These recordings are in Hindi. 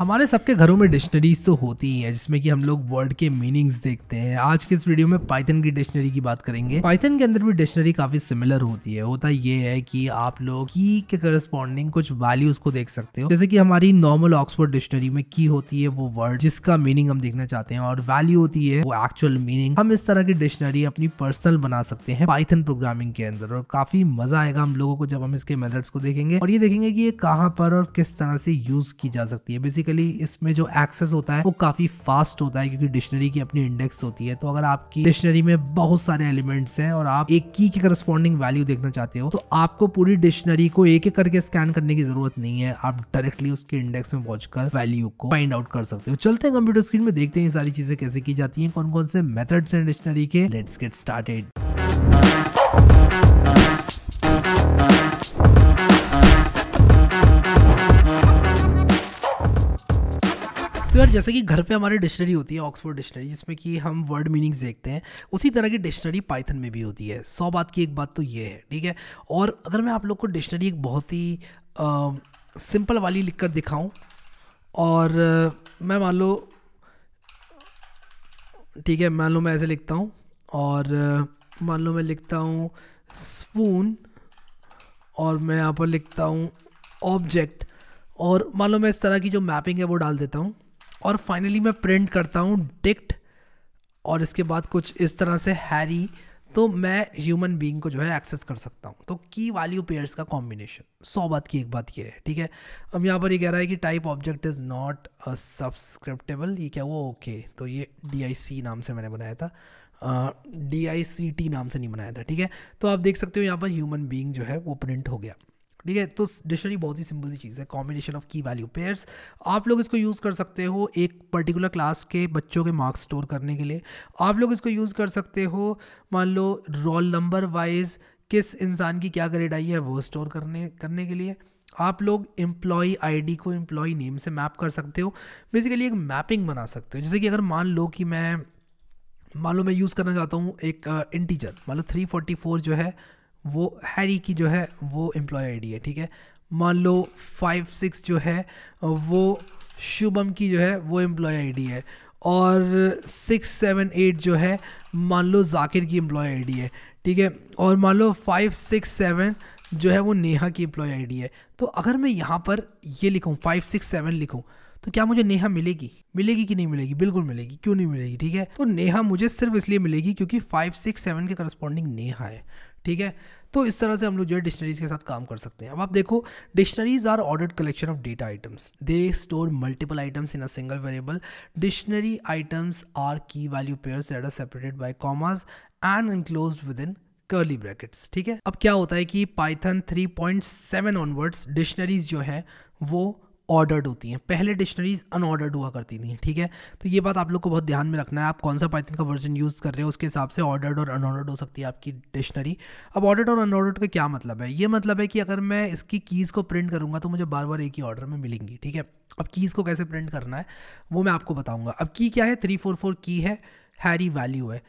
हमारे सबके घरों में डिक्शनरीज तो होती ही है जिसमें कि हम लोग वर्ड के मीनिंग्स देखते हैं आज के इस वीडियो में पाइथन की डिक्शनरी की बात करेंगे पाइथन के अंदर भी डिक्शनरी काफ़ी सिमिलर होती है होता ये है कि आप लोग की के करस्पॉन्डिंग कुछ वैल्यूज को देख सकते हो जैसे कि हमारी नॉर्मल ऑक्सफोर्ड डिक्शनरी में की होती है वो वर्ड जिसका मीनिंग हम देखना चाहते हैं और वैल्यू होती है वो एक्चुअल मीनिंग हम इस तरह की डिक्शनरी अपनी पर्सनल बना सकते हैं पाइथन प्रोग्रामिंग के अंदर और काफ़ी मज़ा आएगा हम लोगों को जब हम इसके मेथड्स को देखेंगे और ये देखेंगे कि ये कहाँ पर और किस तरह से यूज़ की जा सकती है बेसिकली बेसिकली इसमें जो एक्सेस होता है वो काफ़ी फास्ट होता है क्योंकि डिक्शनरी की अपनी इंडेक्स होती है तो अगर आपकी डिक्शनरी में बहुत सारे एलिमेंट्स हैं और आप एक की करस्पॉन्डिंग वैल्यू देखना चाहते हो तो आपको पूरी डिक्शनरी को एक एक करके स्कैन करने की जरूरत नहीं है आप डायरेक्टली उसके इंडेक्स में पहुंच वैल्यू को फाइंड आउट कर सकते हो चलते हैं कंप्यूटर स्क्रीन में देखते हैं सारी चीजें कैसे की जाती है कौन कौन से मेथड्स हैं डिक्शनरी के लेट्स गेट स्टार्टेड तो यार जैसे कि घर पे हमारी डिक्शनरी होती है ऑक्सफोर्ड डिक्शनरी जिसमें कि हम वर्ड मीनिंग्स देखते हैं उसी तरह की डिक्शनरी पाइथन में भी होती है सौ बात की एक बात तो ये है ठीक है और अगर मैं आप लोग को डिक्शनरी एक बहुत ही सिंपल वाली लिख कर दिखाऊँ और मैं मान लो ठीक है मान लो मैं ऐसे लिखता हूँ और मान लो मैं लिखता हूँ स्पून और मैं यहाँ पर लिखता हूँ ऑब्जेक्ट और मान लो मैं इस तरह की जो मैपिंग है वो डाल देता हूँ और फाइनली मैं प्रिंट करता हूँ डिक्ट और इसके बाद कुछ इस तरह से हैरी तो मैं ह्यूमन बीइंग को जो है एक्सेस कर सकता हूँ तो की वैल्यू पेयर्स का कॉम्बिनेशन सौ बात की एक बात ये है ठीक है अब यहाँ पर ये कह रहा है कि type object is not subscriptable ये क्या वो ओके okay. तो ये डी नाम से मैंने बनाया था डी आई सी टी नाम से नहीं बनाया था ठीक है तो आप देख सकते हो यहाँ पर ह्यूमन बींग जो है वो प्रिंट हो गया ठीक है तो डिक्शनरी बहुत ही सिंपल सी चीज़ है combination of key value pairs आप लोग इसको यूज़ कर सकते हो एक पर्टिकुलर क्लास के बच्चों के मार्क्स स्टोर करने के लिए आप लोग इसको यूज़ कर सकते हो मान लो रोल नंबर वाइज किस इंसान की क्या ग्रेड आई है वो स्टोर करने करने के लिए आप लोग एम्प्लॉई आई को एम्प्लॉई नेम से मैप कर सकते हो बेसिकली एक मैपिंग बना सकते हो जैसे कि अगर मान लो कि मैं मान लो मैं यूज़ करना चाहता हूँ एक इंटीजर uh, मान लो थ्री फोर्टी फोर जो है वो हैरी की जो है वो एम्प्लॉय आईडी है ठीक है मान लो फाइव सिक्स जो है वो शुभम की जो है वो एम्प्लॉय आईडी है और सिक्स सेवन एट जो है मान लो जाकिर की एम्प्लॉय आईडी है ठीक है और मान लो फाइव सिक्स सेवन जो है वो नेहा की एम्प्लॉय आईडी है तो अगर मैं यहाँ पर ये लिखूँ फाइव सिक्स सेवन लिखूँ तो क्या मुझे नेहा मिलेगी मिलेगी कि नहीं मिलेगी बिल्कुल मिलेगी क्यों नहीं मिलेगी ठीक है तो नेहा मुझे सिर्फ इसलिए मिलेगी क्योंकि फाइव सिक्स सेवन के करस्पॉन्डिंग नेहा है ठीक है तो इस तरह से हम लोग जो है डिक्शनरीज़ के साथ काम कर सकते हैं अब आप देखो dictionaries are ordered collection of data items they store multiple items in a single variable dictionary items are key value pairs that are separated by commas and enclose within curly brackets ठीक है अब क्या होता है कि पाइथन 3.7 ऑनवर्ड्स डिक्शनरीज जो है वो ऑर्डर्ड होती हैं पहले डिक्शनरीज अनऑर्डर्ड हुआ करती थी ठीक है तो ये बात आप लोग को बहुत ध्यान में रखना है आप कौन सा पाइथन का वर्जन यूज़ कर रहे हो उसके हिसाब से ऑर्डर्ड और अनऑर्डर्ड हो सकती है आपकी डिक्शनरी अब ऑर्डर्ड और अनऑर्डर्ड का क्या मतलब है ये मतलब है कि अगर मैं इसकी कीज़ को प्रिंट करूँगा तो मुझे बार बार एक ही ऑर्डर में मिलेंगी ठीक है अब कीज़ को कैसे प्रिंट करना है वो मैं आपको बताऊँगा अब की क्या है थ्री फोर फोर की है हैरी वैल्यू है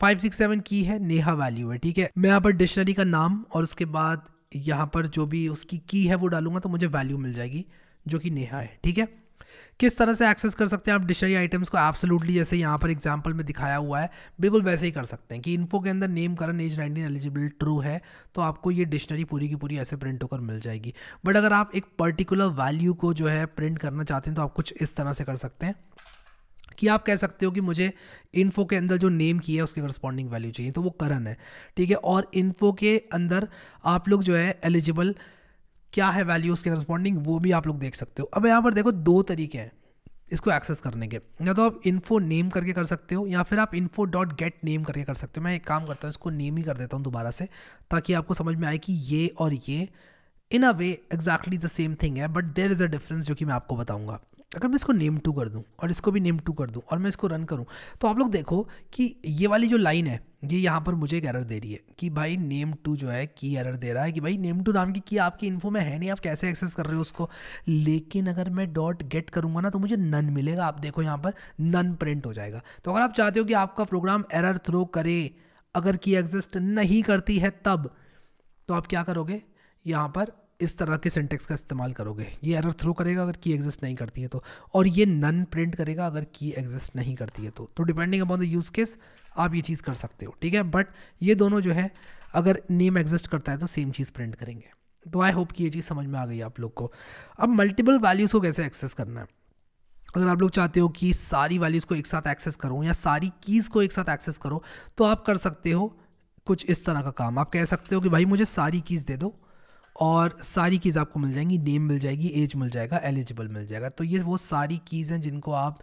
फाइव सिक्स सेवन की है नेहा वैल्यू है ठीक है मैं यहाँ पर डिक्शनरी का नाम और उसके बाद यहाँ पर जो भी उसकी की है वो डालूंगा तो मुझे वैल्यू मिल जाएगी जो कि नेहा है ठीक है किस तरह से एक्सेस कर सकते हैं आप डिक्शनरी आइटम्स को एब्सोल्युटली जैसे यहाँ पर एग्जाम्पल में दिखाया हुआ है बिल्कुल वैसे ही कर सकते हैं कि इन्फो के अंदर name Karan age nineteen eligible true है तो आपको ये डिक्शनरी पूरी की पूरी ऐसे प्रिंट होकर मिल जाएगी बट अगर आप एक पर्टिकुलर वैल्यू को जो है प्रिंट करना चाहते हैं तो आप कुछ इस तरह से कर सकते हैं कि आप कह सकते हो कि मुझे इन्फो के अंदर जो नेम की है उसके करस्पॉन्डिंग वैल्यू चाहिए तो वो करण है ठीक है और इन्फो के अंदर आप लोग जो है एलिजिबल क्या है वैल्यूज़ के करस्पॉन्डिंग वो भी आप लोग देख सकते हो अब यहाँ पर देखो दो तरीके हैं इसको एक्सेस करने के या तो आप इन्फो नेम करके कर सकते हो या फिर आप इन्फो डॉट गेट नेम करके कर सकते हो मैं एक काम करता हूँ इसको नेम ही कर देता हूँ दोबारा से ताकि आपको समझ में आए कि ये और ये in a way exactly the same thing है but there is a difference जो कि मैं आपको बताऊँगा अगर मैं इसको नेम टू कर दूँ और इसको भी नेम टू कर दूँ और मैं इसको रन करूँ तो आप लोग देखो कि ये वाली जो लाइन है ये यहाँ पर मुझे एक एरर दे रही है कि भाई नेम टू जो है की एरर दे रहा है कि भाई नेम टू नाम की की आपकी इन्फो में है नहीं आप कैसे एक्सेस कर रहे हो उसको लेकिन अगर मैं डॉट गेट करूँगा ना तो मुझे नन मिलेगा आप देखो यहाँ पर नन प्रिंट हो जाएगा तो अगर आप चाहते हो कि आपका प्रोग्राम एरर थ्रो करे अगर की एग्जिस्ट नहीं करती है तब तो आप क्या करोगे यहाँ पर इस तरह के सिंटेक्स का इस्तेमाल करोगे ये एरर थ्रो करेगा अगर की एग्जिस्ट नहीं करती है तो और ये नन प्रिंट करेगा अगर की एग्जिस्ट नहीं करती है तो तो depending upon the use case आप ये चीज़ कर सकते हो ठीक है बट ये दोनों जो है अगर नेम एग्जिस्ट करता है तो सेम चीज़ प्रिंट करेंगे तो आई होप कि ये चीज़ समझ में आ गई आप लोग को अब मल्टीपल वैल्यूज़ को कैसे एक्सेस करना है अगर आप लोग चाहते हो कि सारी वैल्यूज़ को एक साथ एक्सेस करो या सारी कीज़ को एक साथ एक्सेस करो तो आप कर सकते हो कुछ इस तरह का काम आप कह सकते हो कि भाई मुझे सारी कीज़ दे दो और सारी कीज़ आपको मिल जाएंगी नेम मिल जाएगी एज मिल जाएगा एलिजिबल मिल जाएगा तो ये वो सारी कीज़ हैं जिनको आप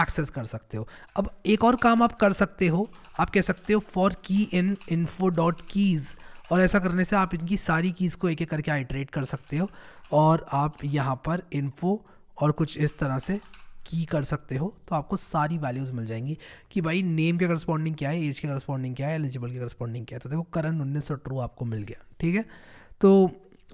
एक्सेस कर सकते हो अब एक और काम आप कर सकते हो आप कह सकते हो फॉर की इन इन्फो डॉट कीज़ और ऐसा करने से आप इनकी सारी कीज़ को एक एक करके आइट्रेट कर सकते हो और आप यहाँ पर इन्फो और कुछ इस तरह से की कर सकते हो तो आपको सारी वैल्यूज़ मिल जाएंगी कि भाई नेम के करस्पॉन्डिंग क्या है एज के करस्पॉन्डिंग क्या है एलिजिबल के करस्पॉन्डिंग क्या है तो देखो करण उन्नीस सौ ट्रू आपको मिल गया ठीक है तो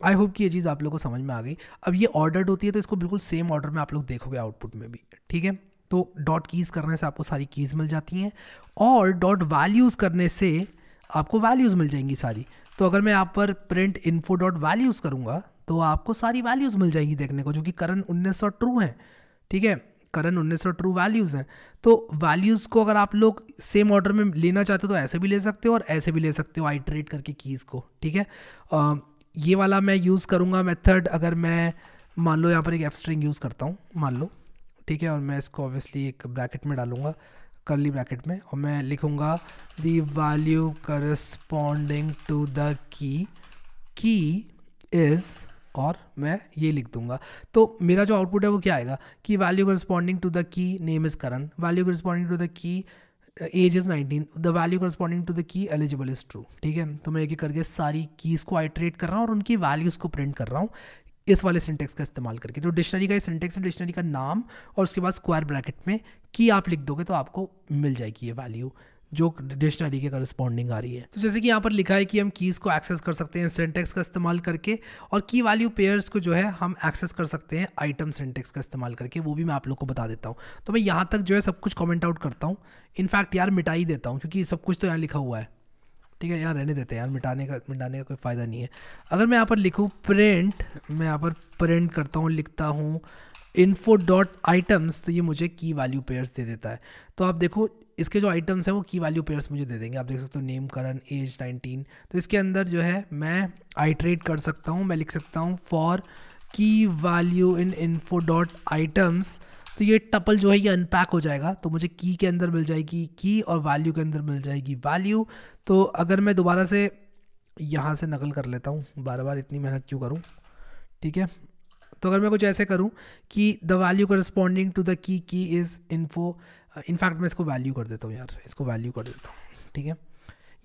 आई होप कि ये चीज़ आप लोग को समझ में आ गई अब ये ऑर्डर्ड होती है तो इसको बिल्कुल सेम ऑर्डर में आप लोग देखोगे आउटपुट में भी ठीक है तो डॉट कीज़ करने से आपको सारी कीज़ मिल जाती हैं और डॉट वैल्यूज़ करने से आपको वैल्यूज़ मिल जाएंगी सारी तो अगर मैं आप पर प्रिंट इन्फो डॉट वैल्यूज़ करूँगा तो आपको सारी वैल्यूज़ मिल जाएंगी देखने को जो कि करण उन्नीस सौ ट्रू हैं ठीक है करण उन्नीस सौ ट्रू वैल्यूज़ हैं तो वैल्यूज़ को अगर आप लोग सेम ऑर्डर में लेना चाहते हो तो ऐसे भी ले सकते हो और ऐसे भी ले सकते हो आई ट्रेड करके कीज़ को ठीक है ये वाला मैं यूज़ करूँगा मेथड अगर मैं मान लो यहाँ पर एक एफ स्ट्रिंग यूज़ करता हूँ मान लो ठीक है और मैं इसको ऑब्वियसली एक ब्रैकेट में डालूँगा करली ब्रैकेट में और मैं लिखूँगा the value corresponding to the key key is और मैं ये लिख दूंगा तो मेरा जो आउटपुट है वो क्या आएगा कि value corresponding to the key name is Karan value corresponding to the key age is nineteen the value corresponding to the key eligible is true ठीक है तो मैं एक एक करके सारी कीज़ को आइट्रेट कर रहा हूँ और उनकी वैल्यूज़ को प्रिंट कर रहा हूँ इस वाले सिंटेक्स का इस्तेमाल करके तो डिक्शनरी का सिंटेक्स डिक्शनरी का नाम और उसके बाद स्क्वायर ब्रैकेट में की आप लिख दोगे तो आपको मिल जाएगी ये वैल्यू जो डिक्शनरी के करस्पॉन्डिंग आ रही है तो जैसे कि यहाँ पर लिखा है कि हम कीज़ को एक्सेस कर सकते हैं सेंटेक्स का इस्तेमाल करके और की वैल्यू पेयर्स को जो है हम एक्सेस कर सकते हैं आइटम सेंटेक्स का इस्तेमाल करके वो भी मैं आप लोग को बता देता हूँ तो मैं यहाँ तक जो है सब कुछ कॉमेंट आउट करता हूँ इनफैक्ट यार मिटा ही देता हूँ क्योंकि सब कुछ तो यहाँ लिखा हुआ है ठीक है यहाँ रहने देते हैं यार मिटाने का मिटाने का कोई फ़ायदा नहीं है अगर मैं यहाँ पर लिखूँ प्रिंट मैं यहाँ पर प्रिंट करता हूँ लिखता हूँ इन्फो डॉट आइटम्स तो ये मुझे की वैल्यू पेयर्स दे देता है तो आप देखो इसके जो आइटम्स हैं वो की वैल्यू पेयर्स मुझे दे देंगे आप देख सकते हो नेम करण एज नाइनटीन तो इसके अंदर जो है मैं आइट्रेट कर सकता हूँ मैं लिख सकता हूँ for key value in info dot items तो ये टपल जो है ये अनपैक हो जाएगा तो मुझे की के अंदर मिल जाएगी की और वैल्यू के अंदर मिल जाएगी वैल्यू तो अगर मैं दोबारा से यहाँ से नकल कर लेता हूँ बार बार इतनी मेहनत क्यों करूँ ठीक है तो अगर मैं कुछ ऐसे करूँ कि the value corresponding to the key key is info in fact मैं इसको वैल्यू कर देता हूँ यार इसको वैल्यू कर देता हूँ ठीक है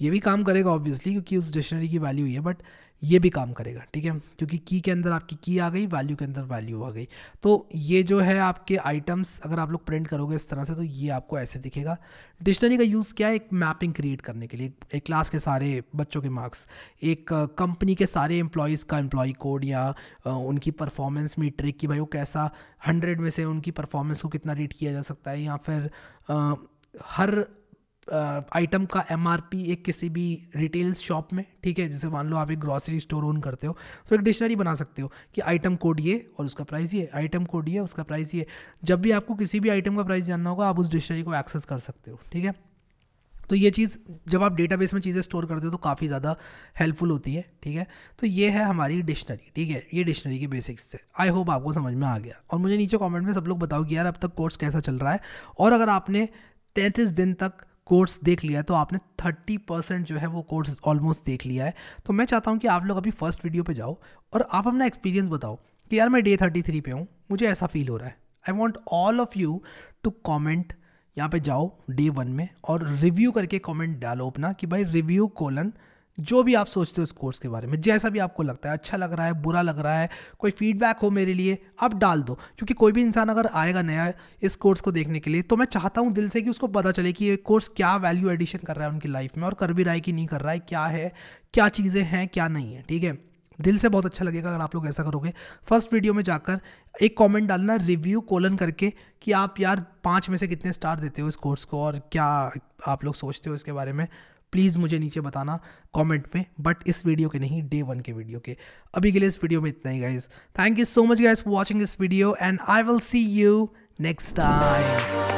ये भी काम करेगा ऑब्वियसली क्योंकि उस डिक्शनरी की वैल्यू ही है बट ये भी काम करेगा ठीक है क्योंकि की के अंदर आपकी की आ गई वैल्यू के अंदर वैल्यू आ गई तो ये जो है आपके आइटम्स अगर आप लोग प्रिंट करोगे इस तरह से तो ये आपको ऐसे दिखेगा डिक्शनरी का यूज़ क्या है एक मैपिंग क्रिएट करने के लिए एक क्लास के सारे बच्चों के मार्क्स एक कंपनी uh, के सारे एम्प्लॉयज़ का एम्प्लॉय कोड या uh, उनकी परफॉर्मेंस मीट्रिक की भाई वो कैसा हंड्रेड में से उनकी परफॉर्मेंस को कितना रीड किया जा सकता है या फिर uh, हर आइटम uh, का एम एक किसी भी रिटेल शॉप में ठीक है जैसे मान लो आप एक ग्रॉसरी स्टोर ओन करते हो तो एक डिक्शनरी बना सकते हो कि आइटम कोड ये और उसका प्राइस ये आइटम कोड ये उसका प्राइस ये जब भी आपको किसी भी आइटम का प्राइस जानना होगा आप उस डिक्शनरी को एक्सेस कर सकते हो ठीक है तो ये चीज़ जब आप डेटाबेस में चीज़ें स्टोर करते हो तो काफ़ी ज़्यादा हेल्पफुल होती है ठीक है तो ये है हमारी डिक्शनरी ठीक है ये डिक्शनरी के बेसिक्स से आई होप आपको समझ में आ गया और मुझे नीचे कमेंट में सब लोग बताओ कि यार अब तक कोर्स कैसा चल रहा है और अगर आपने तैंतीस दिन तक कोर्स देख लिया है तो आपने थर्टी परसेंट जो है वो कोर्स ऑलमोस्ट देख लिया है तो मैं चाहता हूँ कि आप लोग अभी फर्स्ट वीडियो पे जाओ और आप अपना एक्सपीरियंस बताओ कि यार मैं डे थर्टी थ्री पे हूँ मुझे ऐसा फील हो रहा है I want all of you to comment यहाँ पे जाओ डे वन में और रिव्यू करके कॉमेंट डालो अपना कि भाई रिव्यू कोलन जो भी आप सोचते हो इस कोर्स के बारे में जैसा भी आपको लगता है अच्छा लग रहा है बुरा लग रहा है कोई फीडबैक हो मेरे लिए आप डाल दो क्योंकि कोई भी इंसान अगर आएगा नया इस कोर्स को देखने के लिए तो मैं चाहता हूँ दिल से कि उसको पता चले कि ये कोर्स क्या वैल्यू एडिशन कर रहा है उनकी लाइफ में और कर भी रहा है कि नहीं कर रहा है क्या है क्या चीज़ें हैं क्या नहीं है ठीक है दिल से बहुत अच्छा लगेगा अगर आप लोग ऐसा करोगे फर्स्ट वीडियो में जाकर एक कमेंट डालना रिव्यू कोलन करके कि आप यार पाँच में से कितने स्टार देते हो इस कोर्स को और क्या आप लोग सोचते हो इसके बारे में प्लीज़ मुझे नीचे बताना कमेंट में बट इस वीडियो के नहीं डे वन के वीडियो के अभी के लिए इस वीडियो में इतना ही guys thank you so much guys for watching this video and I will see you next time